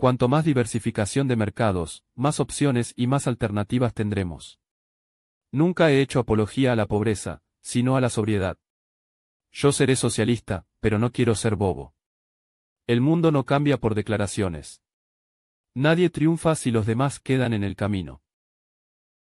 Cuanto más diversificación de mercados, más opciones y más alternativas tendremos. Nunca he hecho apología a la pobreza, sino a la sobriedad. Yo seré socialista, pero no quiero ser bobo. El mundo no cambia por declaraciones. Nadie triunfa si los demás quedan en el camino.